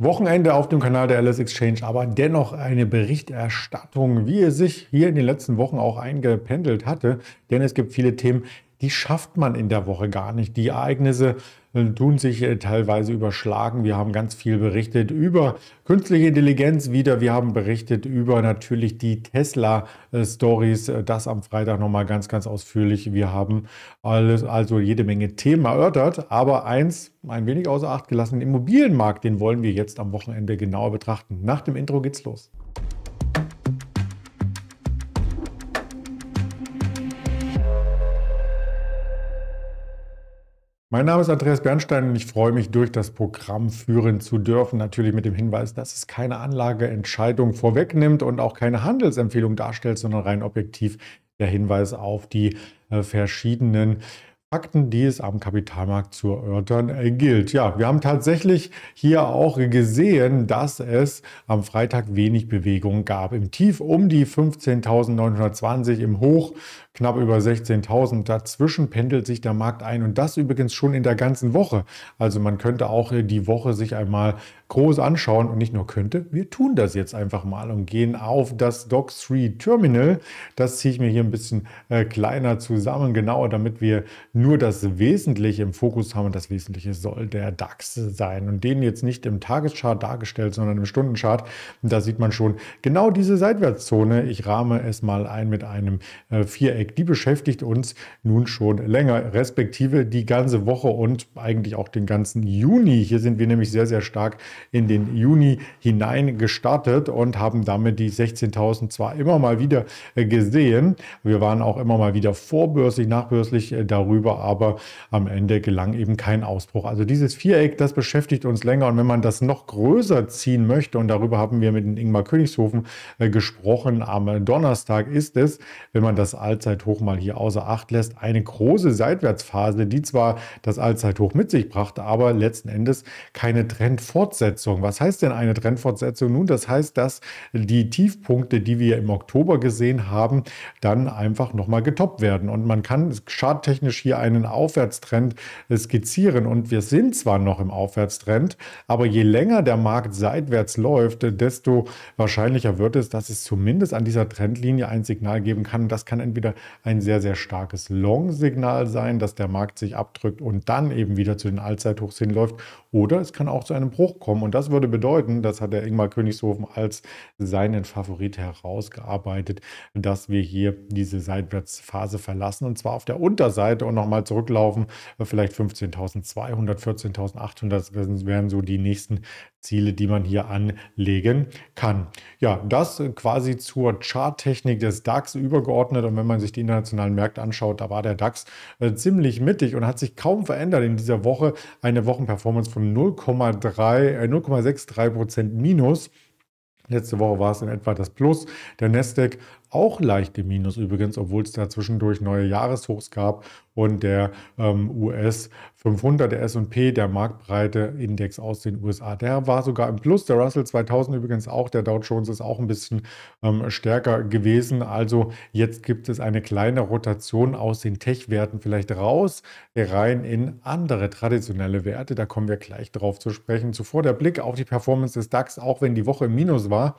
Wochenende auf dem Kanal der LS Exchange, aber dennoch eine Berichterstattung, wie es sich hier in den letzten Wochen auch eingependelt hatte. Denn es gibt viele Themen, die schafft man in der Woche gar nicht. Die Ereignisse äh, tun sich äh, teilweise überschlagen. Wir haben ganz viel berichtet über künstliche Intelligenz wieder. Wir haben berichtet über natürlich die Tesla-Stories. Äh, das am Freitag nochmal ganz, ganz ausführlich. Wir haben alles, also jede Menge Themen erörtert. Aber eins ein wenig außer Acht gelassen, den Immobilienmarkt, den wollen wir jetzt am Wochenende genauer betrachten. Nach dem Intro geht's los. Mein Name ist Andreas Bernstein und ich freue mich, durch das Programm führen zu dürfen. Natürlich mit dem Hinweis, dass es keine Anlageentscheidung vorwegnimmt und auch keine Handelsempfehlung darstellt, sondern rein objektiv der Hinweis auf die äh, verschiedenen Fakten, die es am Kapitalmarkt zu erörtern gilt. Ja, wir haben tatsächlich hier auch gesehen, dass es am Freitag wenig Bewegung gab. Im Tief um die 15.920, im Hoch knapp über 16.000. Dazwischen pendelt sich der Markt ein und das übrigens schon in der ganzen Woche. Also man könnte auch die Woche sich einmal groß anschauen und nicht nur könnte. Wir tun das jetzt einfach mal und gehen auf das Dock 3 Terminal. Das ziehe ich mir hier ein bisschen äh, kleiner zusammen, genauer, damit wir nur das Wesentliche im Fokus haben. Und das Wesentliche soll der DAX sein. Und den jetzt nicht im Tageschart dargestellt, sondern im Stundenchart. Da sieht man schon genau diese Seitwärtszone. Ich rahme es mal ein mit einem äh, Viereck. Die beschäftigt uns nun schon länger, respektive die ganze Woche und eigentlich auch den ganzen Juni. Hier sind wir nämlich sehr, sehr stark in den Juni hinein gestartet und haben damit die 16.000 zwar immer mal wieder äh, gesehen. Wir waren auch immer mal wieder vorbörslich, nachbörslich äh, darüber, aber am Ende gelang eben kein Ausbruch. Also dieses Viereck, das beschäftigt uns länger und wenn man das noch größer ziehen möchte, und darüber haben wir mit Ingmar Königshofen äh, gesprochen, am Donnerstag ist es, wenn man das Allzeithoch mal hier außer Acht lässt, eine große Seitwärtsphase, die zwar das Allzeithoch mit sich brachte, aber letzten Endes keine Trendfortsetzung Trendfortsetzung. Was heißt denn eine Trendfortsetzung? Nun, das heißt, dass die Tiefpunkte, die wir im Oktober gesehen haben, dann einfach nochmal getoppt werden. Und man kann charttechnisch hier einen Aufwärtstrend äh, skizzieren. Und wir sind zwar noch im Aufwärtstrend, aber je länger der Markt seitwärts läuft, desto wahrscheinlicher wird es, dass es zumindest an dieser Trendlinie ein Signal geben kann. Das kann entweder ein sehr, sehr starkes Long-Signal sein, dass der Markt sich abdrückt und dann eben wieder zu den Allzeithochs hinläuft. Oder es kann auch zu einem Bruch kommen kommen. Und das würde bedeuten, das hat der Ingmar Königshofen als seinen Favorit herausgearbeitet, dass wir hier diese Seitwärtsphase verlassen und zwar auf der Unterseite und nochmal zurücklaufen. Vielleicht 15.200, 14.800 wären so die nächsten Ziele, die man hier anlegen kann. Ja, das quasi zur Charttechnik des DAX übergeordnet. Und wenn man sich die internationalen Märkte anschaut, da war der DAX äh, ziemlich mittig und hat sich kaum verändert in dieser Woche. Eine Wochenperformance von 0,3 0,63% Minus. Letzte Woche war es in etwa das Plus. Der Nasdaq auch leichte Minus übrigens, obwohl es da zwischendurch neue Jahreshochs gab und der ähm, US 500, der S&P, der marktbreite Index aus den USA, der war sogar im Plus. Der Russell 2000 übrigens auch, der Dow Jones ist auch ein bisschen ähm, stärker gewesen. Also jetzt gibt es eine kleine Rotation aus den Tech-Werten vielleicht raus, rein in andere traditionelle Werte. Da kommen wir gleich drauf zu sprechen. Zuvor der Blick auf die Performance des DAX, auch wenn die Woche im Minus war.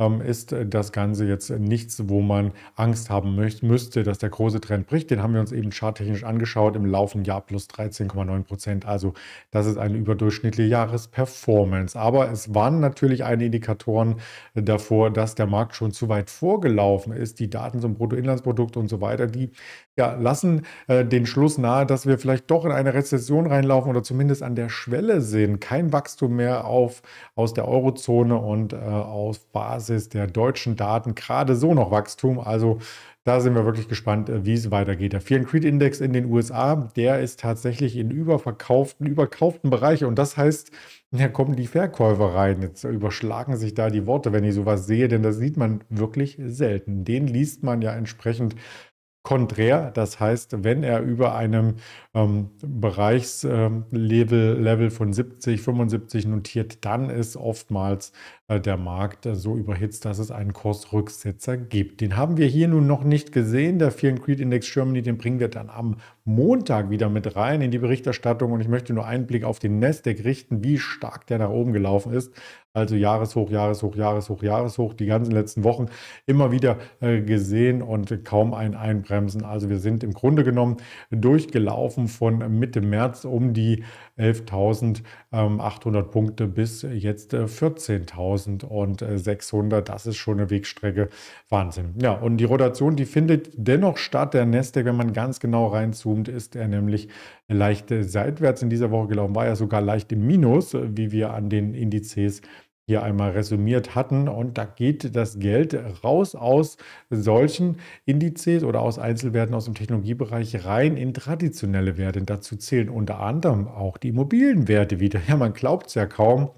Ähm, ist das Ganze jetzt nichts, wo man Angst haben müsste, dass der große Trend bricht. Den haben wir uns eben charttechnisch angeschaut im laufenden Jahr plus 13,9 Prozent. Also das ist eine überdurchschnittliche Jahresperformance. Aber es waren natürlich einige Indikatoren davor, dass der Markt schon zu weit vorgelaufen ist. Die Daten zum Bruttoinlandsprodukt und so weiter, die ja, lassen äh, den Schluss nahe, dass wir vielleicht doch in eine Rezession reinlaufen oder zumindest an der Schwelle sind. Kein Wachstum mehr auf, aus der Eurozone und äh, auf Basis Basis der deutschen Daten gerade so noch Wachstum. Also da sind wir wirklich gespannt, äh, wie es weitergeht. Der Fear Creed Index in den USA, der ist tatsächlich in überverkauften, überkauften Bereichen. Und das heißt, da kommen die Verkäufer rein. Jetzt überschlagen sich da die Worte, wenn ich sowas sehe, denn das sieht man wirklich selten. Den liest man ja entsprechend konträr. Das heißt, wenn er über einem ähm, Bereichslevel ähm, Level von 70, 75 notiert, dann ist oftmals äh, der Markt äh, so überhitzt, dass es einen Kursrücksetzer gibt. Den haben wir hier nun noch nicht gesehen. Der Fear and Creed Index Germany, den bringen wir dann am Montag wieder mit rein in die Berichterstattung. Und ich möchte nur einen Blick auf den Nasdaq richten, wie stark der nach oben gelaufen ist. Also Jahreshoch, Jahreshoch, Jahreshoch, Jahreshoch, die ganzen letzten Wochen immer wieder äh, gesehen und kaum ein Einbremsen. Also wir sind im Grunde genommen durchgelaufen von Mitte März um die 11.800 Punkte bis jetzt 14.600. Äh, das ist schon eine Wegstrecke. Wahnsinn. Ja, und die Rotation, die findet dennoch statt. Der Nasdaq, wenn man ganz genau reinzoomt, ist er nämlich leicht seitwärts in dieser Woche gelaufen. War ja sogar leicht im Minus, äh, wie wir an den Indizes hier einmal resümiert hatten. Und da geht das Geld raus aus solchen Indizes oder aus Einzelwerten aus dem Technologiebereich rein in traditionelle Werte. Und dazu zählen unter anderem auch die Immobilienwerte wieder. Ja, man glaubt es ja kaum.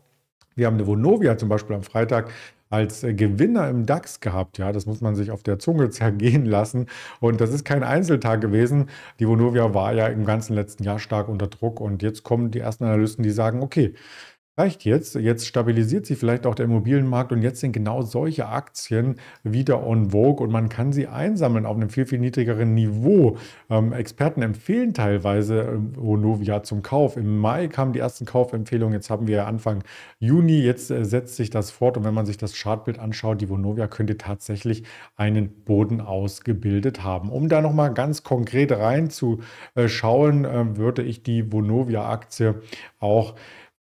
Wir haben eine Vonovia zum Beispiel am Freitag als Gewinner im DAX gehabt. Ja, das muss man sich auf der Zunge zergehen lassen. Und das ist kein Einzeltag gewesen. Die Vonovia war ja im ganzen letzten Jahr stark unter Druck. Und jetzt kommen die ersten Analysten, die sagen, okay, Reicht jetzt. Jetzt stabilisiert sich vielleicht auch der Immobilienmarkt und jetzt sind genau solche Aktien wieder on vogue und man kann sie einsammeln auf einem viel, viel niedrigeren Niveau. Ähm, Experten empfehlen teilweise ähm, Vonovia zum Kauf. Im Mai kamen die ersten Kaufempfehlungen. Jetzt haben wir Anfang Juni. Jetzt äh, setzt sich das fort und wenn man sich das Chartbild anschaut, die Vonovia könnte tatsächlich einen Boden ausgebildet haben. Um da nochmal ganz konkret reinzuschauen, äh, würde ich die Vonovia-Aktie auch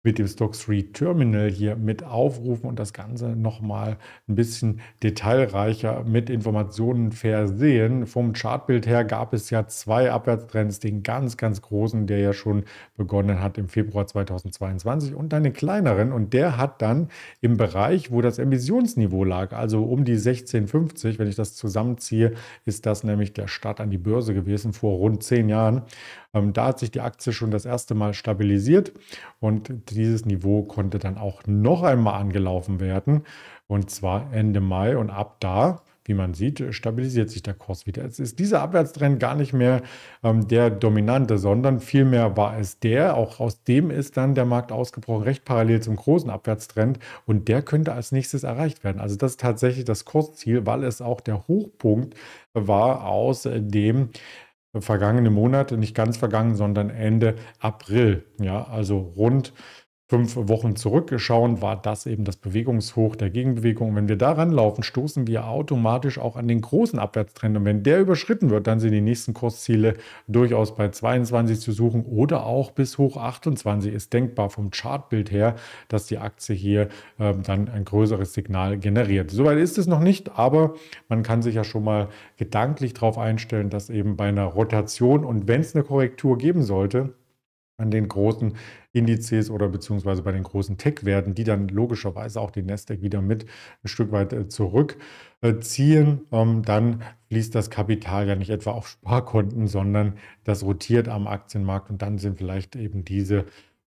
mit dem Stock 3 Terminal hier mit aufrufen und das Ganze nochmal ein bisschen detailreicher mit Informationen versehen. Vom Chartbild her gab es ja zwei Abwärtstrends, den ganz, ganz großen, der ja schon begonnen hat im Februar 2022 und einen kleineren und der hat dann im Bereich, wo das Emissionsniveau lag, also um die 1650, wenn ich das zusammenziehe, ist das nämlich der Start an die Börse gewesen vor rund zehn Jahren. Ähm, da hat sich die Aktie schon das erste Mal stabilisiert und dieses Niveau konnte dann auch noch einmal angelaufen werden und zwar Ende Mai und ab da wie man sieht, stabilisiert sich der Kurs wieder. Es ist dieser Abwärtstrend gar nicht mehr ähm, der dominante, sondern vielmehr war es der. Auch aus dem ist dann der Markt ausgebrochen, recht parallel zum großen Abwärtstrend. Und der könnte als nächstes erreicht werden. Also das ist tatsächlich das Kursziel, weil es auch der Hochpunkt war, aus dem vergangene Monat, nicht ganz vergangen, sondern Ende April. Ja, also rund fünf Wochen zurückschauen, war das eben das Bewegungshoch der Gegenbewegung. wenn wir da ranlaufen, stoßen wir automatisch auch an den großen Abwärtstrend. Und wenn der überschritten wird, dann sind die nächsten Kursziele durchaus bei 22 zu suchen oder auch bis hoch 28 ist denkbar vom Chartbild her, dass die Aktie hier äh, dann ein größeres Signal generiert. Soweit ist es noch nicht, aber man kann sich ja schon mal gedanklich darauf einstellen, dass eben bei einer Rotation und wenn es eine Korrektur geben sollte, an den großen Indizes oder beziehungsweise bei den großen Tech-Werten, die dann logischerweise auch den Nasdaq wieder mit ein Stück weit äh, zurückziehen, ähm, dann fließt das Kapital ja nicht etwa auf Sparkonten, sondern das rotiert am Aktienmarkt und dann sind vielleicht eben diese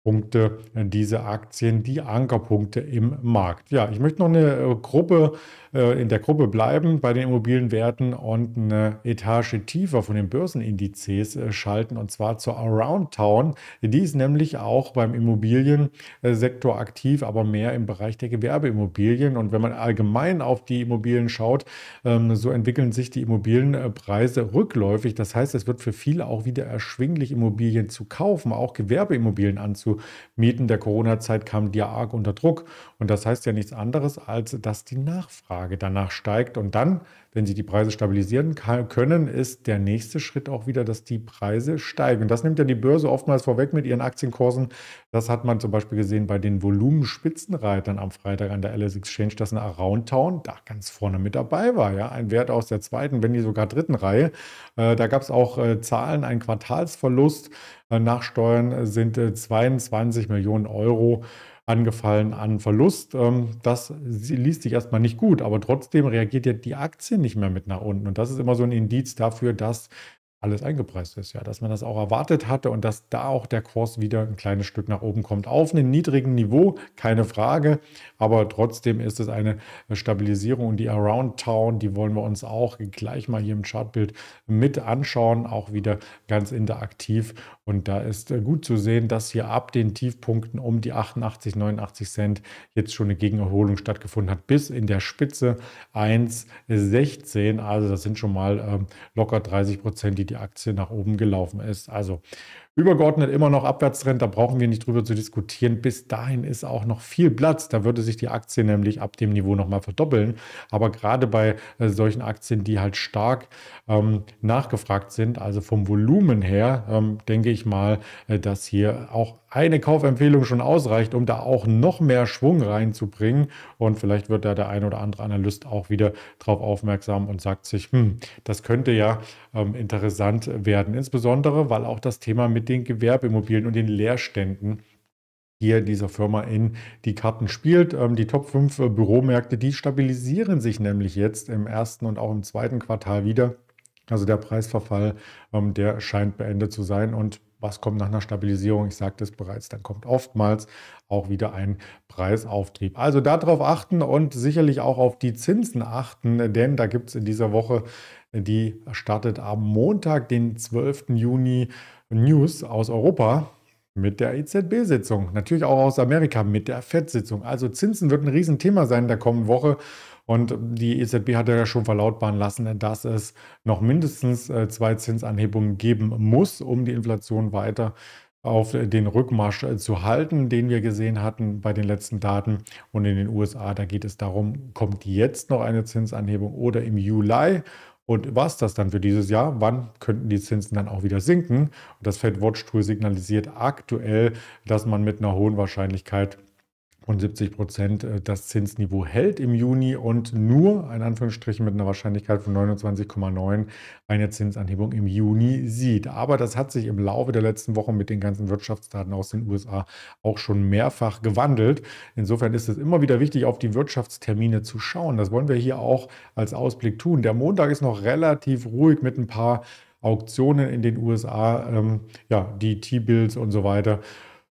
Punkte diese Aktien, die Ankerpunkte im Markt. Ja, ich möchte noch eine äh, Gruppe äh, in der Gruppe bleiben bei den Immobilienwerten und eine Etage tiefer von den Börsenindizes äh, schalten und zwar zur Around Town. Die ist nämlich auch beim Immobiliensektor aktiv, aber mehr im Bereich der Gewerbeimmobilien. Und wenn man allgemein auf die Immobilien schaut, ähm, so entwickeln sich die Immobilienpreise rückläufig. Das heißt, es wird für viele auch wieder erschwinglich, Immobilien zu kaufen, auch Gewerbeimmobilien anzuschauen Mieten der Corona-Zeit kamen die ja arg unter Druck. Und das heißt ja nichts anderes, als dass die Nachfrage danach steigt. Und dann, wenn sie die Preise stabilisieren können, ist der nächste Schritt auch wieder, dass die Preise steigen. Und das nimmt ja die Börse oftmals vorweg mit ihren Aktienkursen. Das hat man zum Beispiel gesehen bei den Volumenspitzenreitern am Freitag an der LS Exchange, dass eine Aroundtown da ganz vorne mit dabei war. Ja? Ein Wert aus der zweiten, wenn nicht sogar dritten Reihe. Äh, da gab es auch äh, Zahlen, einen Quartalsverlust nach Steuern sind 22 äh, Millionen Euro angefallen an Verlust. Ähm, das liest sich erstmal nicht gut, aber trotzdem reagiert ja die Aktie nicht mehr mit nach unten. Und das ist immer so ein Indiz dafür, dass alles eingepreist ist, ja, dass man das auch erwartet hatte und dass da auch der Kurs wieder ein kleines Stück nach oben kommt. Auf einem niedrigen Niveau, keine Frage, aber trotzdem ist es eine Stabilisierung und die Around Town, die wollen wir uns auch gleich mal hier im Chartbild mit anschauen, auch wieder ganz interaktiv und da ist äh, gut zu sehen, dass hier ab den Tiefpunkten um die 88, 89 Cent jetzt schon eine Gegenerholung stattgefunden hat, bis in der Spitze 1,16, also das sind schon mal ähm, locker 30 Prozent, die die die Aktie nach oben gelaufen ist. Also übergeordnet immer noch Abwärtstrend, da brauchen wir nicht drüber zu diskutieren. Bis dahin ist auch noch viel Platz. Da würde sich die Aktie nämlich ab dem Niveau nochmal verdoppeln. Aber gerade bei äh, solchen Aktien, die halt stark ähm, nachgefragt sind, also vom Volumen her, ähm, denke ich mal, äh, dass hier auch eine Kaufempfehlung schon ausreicht, um da auch noch mehr Schwung reinzubringen. Und vielleicht wird da der ein oder andere Analyst auch wieder darauf aufmerksam und sagt sich, hm, das könnte ja ähm, interessant werden. Insbesondere, weil auch das Thema mit den Gewerbeimmobilien und den Leerständen hier dieser Firma in die Karten spielt. Ähm, die Top 5 äh, Büromärkte, die stabilisieren sich nämlich jetzt im ersten und auch im zweiten Quartal wieder. Also der Preisverfall, ähm, der scheint beendet zu sein und was kommt nach einer Stabilisierung? Ich sagte es bereits, dann kommt oftmals auch wieder ein Preisauftrieb. Also darauf achten und sicherlich auch auf die Zinsen achten, denn da gibt es in dieser Woche, die startet am Montag, den 12. Juni, News aus Europa mit der EZB-Sitzung, natürlich auch aus Amerika mit der FED-Sitzung. Also Zinsen wird ein Riesenthema sein in der kommenden Woche und die EZB hat ja schon verlautbaren lassen, dass es noch mindestens äh, zwei Zinsanhebungen geben muss, um die Inflation weiter auf den Rückmarsch äh, zu halten, den wir gesehen hatten bei den letzten Daten. Und in den USA, da geht es darum, kommt jetzt noch eine Zinsanhebung oder im Juli? Und was das dann für dieses Jahr? Wann könnten die Zinsen dann auch wieder sinken? Und das Fed Watch Tool signalisiert aktuell, dass man mit einer hohen Wahrscheinlichkeit und 70 Prozent äh, das Zinsniveau hält im Juni und nur, in Anführungsstrichen, mit einer Wahrscheinlichkeit von 29,9 eine Zinsanhebung im Juni sieht. Aber das hat sich im Laufe der letzten Wochen mit den ganzen Wirtschaftsdaten aus den USA auch schon mehrfach gewandelt. Insofern ist es immer wieder wichtig, auf die Wirtschaftstermine zu schauen. Das wollen wir hier auch als Ausblick tun. Der Montag ist noch relativ ruhig mit ein paar Auktionen in den USA, ähm, ja, die T-Bills und so weiter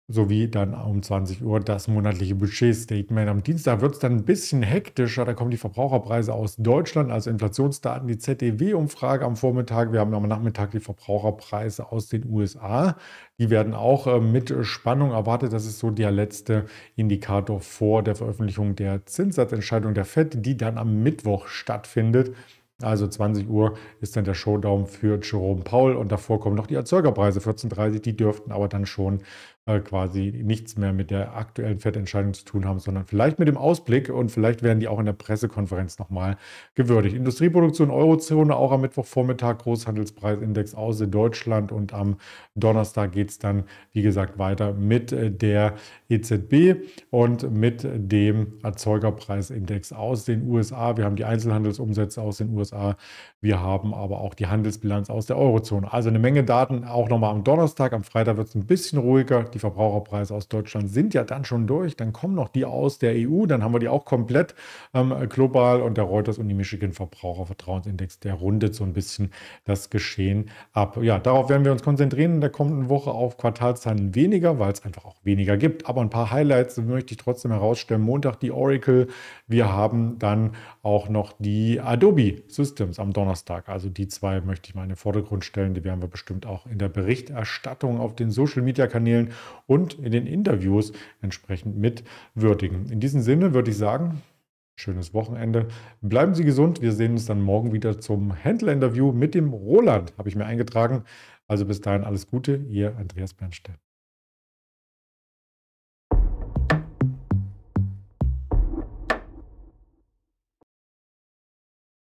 sowie dann um 20 Uhr das monatliche Budgetstatement. Am Dienstag wird es dann ein bisschen hektischer. Da kommen die Verbraucherpreise aus Deutschland, also Inflationsdaten, die ZDW-Umfrage am Vormittag. Wir haben am Nachmittag die Verbraucherpreise aus den USA. Die werden auch äh, mit Spannung erwartet. Das ist so der letzte Indikator vor der Veröffentlichung der Zinssatzentscheidung der FED, die dann am Mittwoch stattfindet. Also 20 Uhr ist dann der Showdown für Jerome Paul und davor kommen noch die Erzeugerpreise 14.30 Die dürften aber dann schon äh, quasi nichts mehr mit der aktuellen FED-Entscheidung zu tun haben, sondern vielleicht mit dem Ausblick und vielleicht werden die auch in der Pressekonferenz nochmal gewürdigt. Industrieproduktion Eurozone auch am Mittwochvormittag, Großhandelspreisindex aus in Deutschland und am Donnerstag geht es dann, wie gesagt, weiter mit äh, der EZB und mit dem Erzeugerpreisindex aus den USA. Wir haben die Einzelhandelsumsätze aus den USA, wir haben aber auch die Handelsbilanz aus der Eurozone. Also eine Menge Daten auch nochmal am Donnerstag. Am Freitag wird es ein bisschen ruhiger. Die die Verbraucherpreise aus Deutschland sind ja dann schon durch. Dann kommen noch die aus der EU, dann haben wir die auch komplett ähm, global und der Reuters und die Michigan Verbrauchervertrauensindex, der rundet so ein bisschen das Geschehen ab. Ja, darauf werden wir uns konzentrieren in der kommenden Woche auf Quartalszahlen weniger, weil es einfach auch weniger gibt. Aber ein paar Highlights möchte ich trotzdem herausstellen. Montag die Oracle, wir haben dann auch noch die Adobe Systems am Donnerstag. Also die zwei möchte ich mal in den Vordergrund stellen. Die werden wir bestimmt auch in der Berichterstattung auf den Social Media Kanälen und in den Interviews entsprechend mit würdigen. In diesem Sinne würde ich sagen, schönes Wochenende. Bleiben Sie gesund. Wir sehen uns dann morgen wieder zum Händler-Interview mit dem Roland, habe ich mir eingetragen. Also bis dahin alles Gute, Ihr Andreas Bernstein.